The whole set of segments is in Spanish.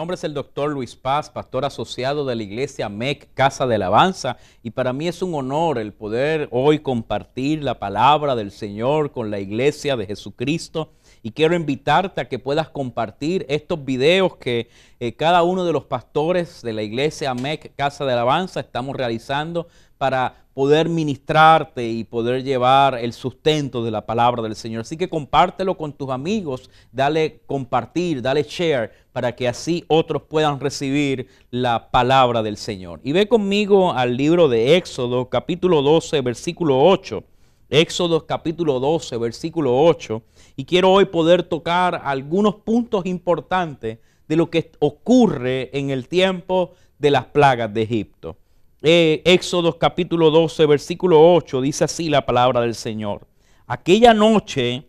nombre es el doctor Luis Paz, pastor asociado de la iglesia MEC Casa de Alabanza, y para mí es un honor el poder hoy compartir la palabra del Señor con la iglesia de Jesucristo. Y quiero invitarte a que puedas compartir estos videos que eh, cada uno de los pastores de la iglesia MEC Casa de Alabanza estamos realizando para poder ministrarte y poder llevar el sustento de la palabra del Señor. Así que compártelo con tus amigos, dale compartir, dale share para que así otros puedan recibir la palabra del Señor. Y ve conmigo al libro de Éxodo capítulo 12 versículo 8. Éxodo capítulo 12 versículo 8. Y quiero hoy poder tocar algunos puntos importantes de lo que ocurre en el tiempo de las plagas de Egipto. Eh, Éxodo capítulo 12, versículo 8, dice así la palabra del Señor. Aquella noche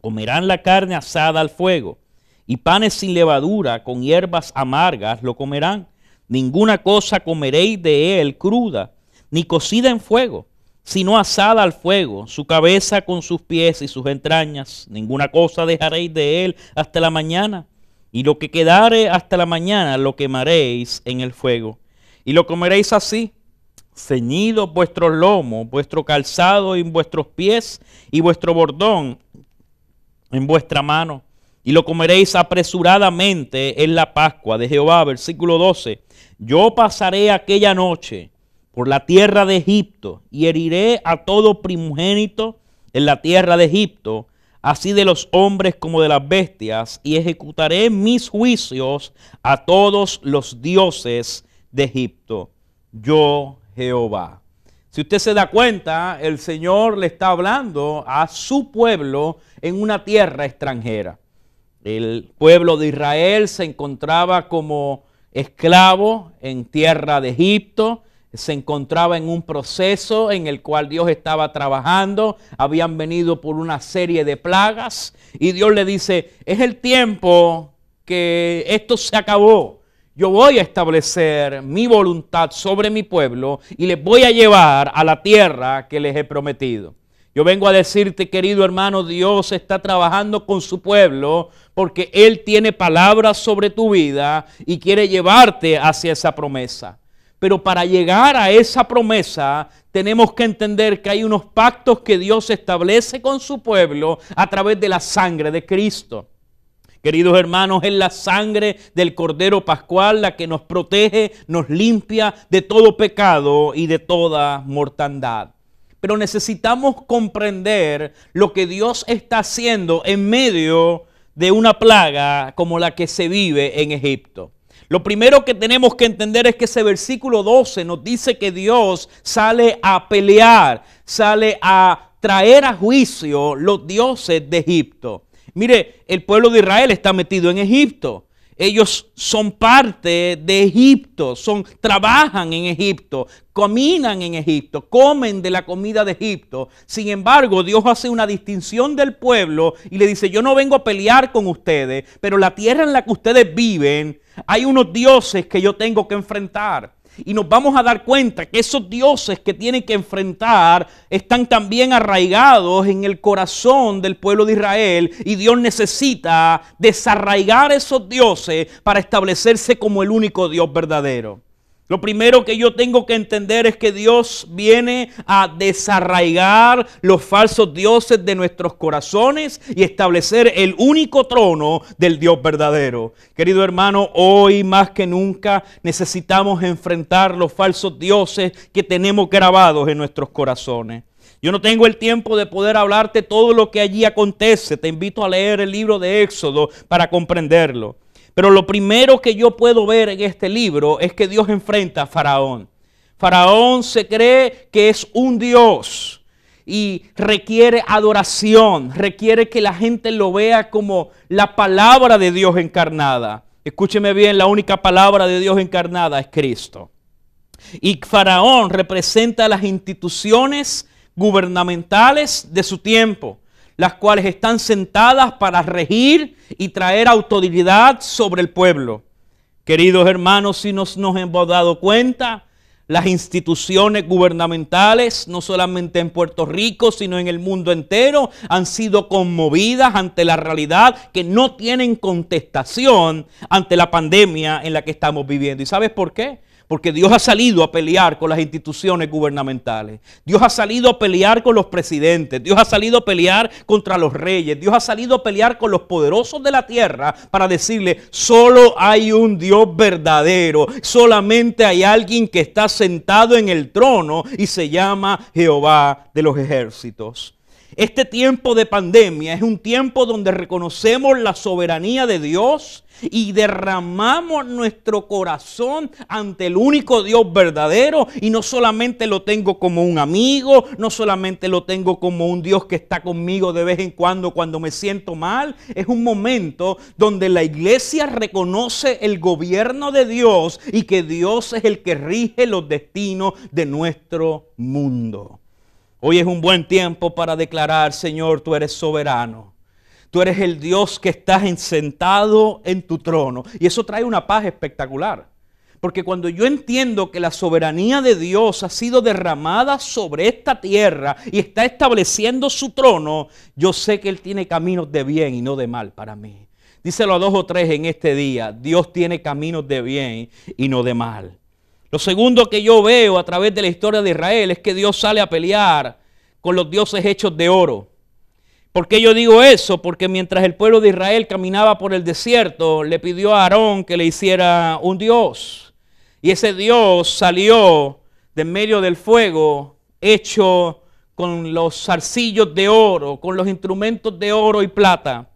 comerán la carne asada al fuego y panes sin levadura con hierbas amargas lo comerán. Ninguna cosa comeréis de él cruda, ni cocida en fuego, sino asada al fuego, su cabeza con sus pies y sus entrañas. Ninguna cosa dejaréis de él hasta la mañana, y lo que quedare hasta la mañana lo quemaréis en el fuego y lo comeréis así, ceñido vuestro lomo, vuestro calzado en vuestros pies y vuestro bordón en vuestra mano. Y lo comeréis apresuradamente en la Pascua de Jehová. Versículo 12. Yo pasaré aquella noche por la tierra de Egipto y heriré a todo primogénito en la tierra de Egipto, así de los hombres como de las bestias, y ejecutaré mis juicios a todos los dioses de Egipto. Yo Jehová. Si usted se da cuenta, el Señor le está hablando a su pueblo en una tierra extranjera. El pueblo de Israel se encontraba como esclavo en tierra de Egipto, se encontraba en un proceso en el cual Dios estaba trabajando, habían venido por una serie de plagas y Dios le dice, es el tiempo que esto se acabó yo voy a establecer mi voluntad sobre mi pueblo y les voy a llevar a la tierra que les he prometido. Yo vengo a decirte, querido hermano, Dios está trabajando con su pueblo porque Él tiene palabras sobre tu vida y quiere llevarte hacia esa promesa. Pero para llegar a esa promesa tenemos que entender que hay unos pactos que Dios establece con su pueblo a través de la sangre de Cristo. Queridos hermanos, es la sangre del Cordero Pascual la que nos protege, nos limpia de todo pecado y de toda mortandad. Pero necesitamos comprender lo que Dios está haciendo en medio de una plaga como la que se vive en Egipto. Lo primero que tenemos que entender es que ese versículo 12 nos dice que Dios sale a pelear, sale a traer a juicio los dioses de Egipto. Mire, el pueblo de Israel está metido en Egipto. Ellos son parte de Egipto, son, trabajan en Egipto, caminan en Egipto, comen de la comida de Egipto. Sin embargo, Dios hace una distinción del pueblo y le dice, yo no vengo a pelear con ustedes, pero la tierra en la que ustedes viven, hay unos dioses que yo tengo que enfrentar y nos vamos a dar cuenta que esos dioses que tienen que enfrentar están también arraigados en el corazón del pueblo de Israel y Dios necesita desarraigar esos dioses para establecerse como el único Dios verdadero. Lo primero que yo tengo que entender es que Dios viene a desarraigar los falsos dioses de nuestros corazones y establecer el único trono del Dios verdadero. Querido hermano, hoy más que nunca necesitamos enfrentar los falsos dioses que tenemos grabados en nuestros corazones. Yo no tengo el tiempo de poder hablarte todo lo que allí acontece. Te invito a leer el libro de Éxodo para comprenderlo. Pero lo primero que yo puedo ver en este libro es que Dios enfrenta a Faraón. Faraón se cree que es un Dios y requiere adoración, requiere que la gente lo vea como la palabra de Dios encarnada. Escúcheme bien, la única palabra de Dios encarnada es Cristo. Y Faraón representa las instituciones gubernamentales de su tiempo las cuales están sentadas para regir y traer autoridad sobre el pueblo. Queridos hermanos, si nos, nos hemos dado cuenta, las instituciones gubernamentales, no solamente en Puerto Rico, sino en el mundo entero, han sido conmovidas ante la realidad que no tienen contestación ante la pandemia en la que estamos viviendo. ¿Y sabes por qué? Porque Dios ha salido a pelear con las instituciones gubernamentales. Dios ha salido a pelear con los presidentes. Dios ha salido a pelear contra los reyes. Dios ha salido a pelear con los poderosos de la tierra para decirle, solo hay un Dios verdadero. Solamente hay alguien que está sentado en el trono y se llama Jehová de los ejércitos. Este tiempo de pandemia es un tiempo donde reconocemos la soberanía de Dios y derramamos nuestro corazón ante el único Dios verdadero y no solamente lo tengo como un amigo, no solamente lo tengo como un Dios que está conmigo de vez en cuando cuando me siento mal, es un momento donde la iglesia reconoce el gobierno de Dios y que Dios es el que rige los destinos de nuestro mundo. Hoy es un buen tiempo para declarar, Señor, tú eres soberano. Tú eres el Dios que estás sentado en tu trono. Y eso trae una paz espectacular. Porque cuando yo entiendo que la soberanía de Dios ha sido derramada sobre esta tierra y está estableciendo su trono, yo sé que Él tiene caminos de bien y no de mal para mí. Díselo a dos o tres en este día. Dios tiene caminos de bien y no de mal. Lo segundo que yo veo a través de la historia de Israel es que Dios sale a pelear con los dioses hechos de oro. ¿Por qué yo digo eso? Porque mientras el pueblo de Israel caminaba por el desierto, le pidió a Aarón que le hiciera un dios. Y ese dios salió de medio del fuego, hecho con los zarcillos de oro, con los instrumentos de oro y plata.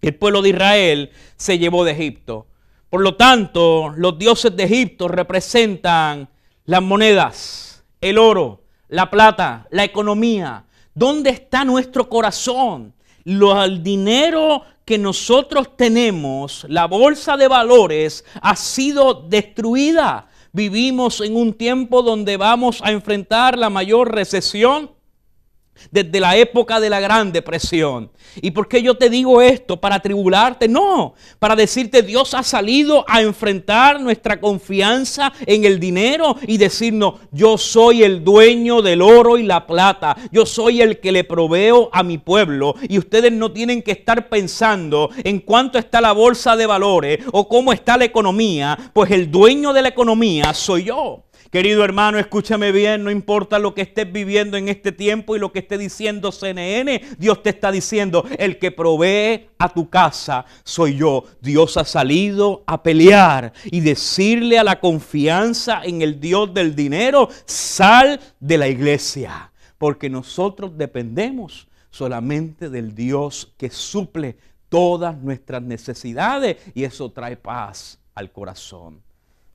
El pueblo de Israel se llevó de Egipto. Por lo tanto, los dioses de Egipto representan las monedas, el oro, la plata, la economía. ¿Dónde está nuestro corazón? Lo, el dinero que nosotros tenemos, la bolsa de valores, ha sido destruida. Vivimos en un tiempo donde vamos a enfrentar la mayor recesión desde la época de la Gran Depresión. ¿Y por qué yo te digo esto? ¿Para tribularte? No, para decirte Dios ha salido a enfrentar nuestra confianza en el dinero y decirnos, yo soy el dueño del oro y la plata, yo soy el que le proveo a mi pueblo y ustedes no tienen que estar pensando en cuánto está la bolsa de valores o cómo está la economía, pues el dueño de la economía soy yo. Querido hermano, escúchame bien, no importa lo que estés viviendo en este tiempo y lo que esté diciendo CNN, Dios te está diciendo, el que provee a tu casa soy yo. Dios ha salido a pelear y decirle a la confianza en el Dios del dinero, sal de la iglesia, porque nosotros dependemos solamente del Dios que suple todas nuestras necesidades y eso trae paz al corazón.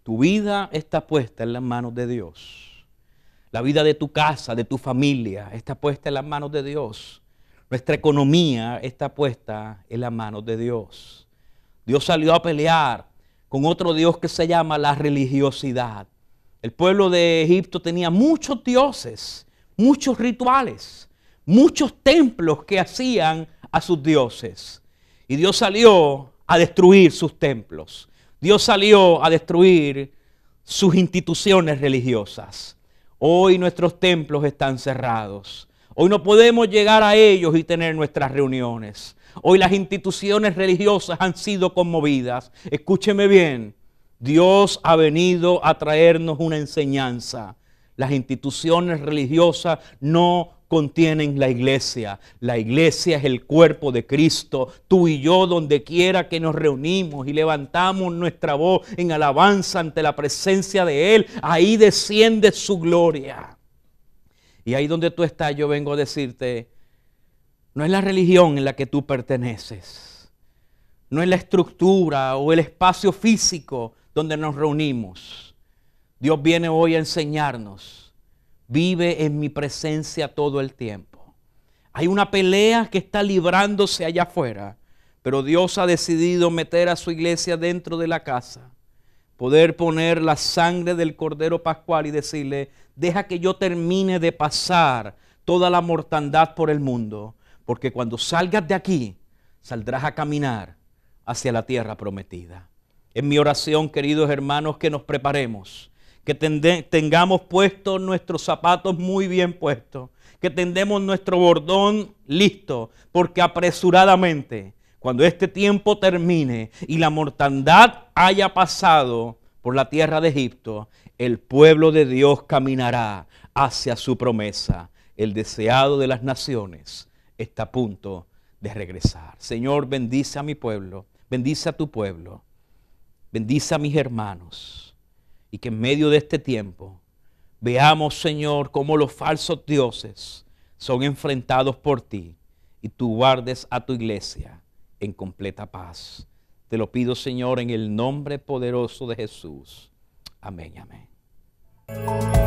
Tu vida está puesta en las manos de Dios. La vida de tu casa, de tu familia, está puesta en las manos de Dios. Nuestra economía está puesta en las manos de Dios. Dios salió a pelear con otro Dios que se llama la religiosidad. El pueblo de Egipto tenía muchos dioses, muchos rituales, muchos templos que hacían a sus dioses. Y Dios salió a destruir sus templos. Dios salió a destruir sus instituciones religiosas. Hoy nuestros templos están cerrados. Hoy no podemos llegar a ellos y tener nuestras reuniones. Hoy las instituciones religiosas han sido conmovidas. Escúcheme bien, Dios ha venido a traernos una enseñanza. Las instituciones religiosas no contienen la iglesia. La iglesia es el cuerpo de Cristo. Tú y yo, donde quiera que nos reunimos y levantamos nuestra voz en alabanza ante la presencia de Él, ahí desciende su gloria. Y ahí donde tú estás, yo vengo a decirte, no es la religión en la que tú perteneces, no es la estructura o el espacio físico donde nos reunimos. Dios viene hoy a enseñarnos vive en mi presencia todo el tiempo. Hay una pelea que está librándose allá afuera, pero Dios ha decidido meter a su iglesia dentro de la casa, poder poner la sangre del Cordero Pascual y decirle, deja que yo termine de pasar toda la mortandad por el mundo, porque cuando salgas de aquí, saldrás a caminar hacia la tierra prometida. En mi oración, queridos hermanos, que nos preparemos que tengamos puestos nuestros zapatos muy bien puestos, que tendemos nuestro bordón listo, porque apresuradamente, cuando este tiempo termine y la mortandad haya pasado por la tierra de Egipto, el pueblo de Dios caminará hacia su promesa. El deseado de las naciones está a punto de regresar. Señor, bendice a mi pueblo, bendice a tu pueblo, bendice a mis hermanos. Y que en medio de este tiempo veamos, Señor, cómo los falsos dioses son enfrentados por ti y tú guardes a tu iglesia en completa paz. Te lo pido, Señor, en el nombre poderoso de Jesús. Amén, amén.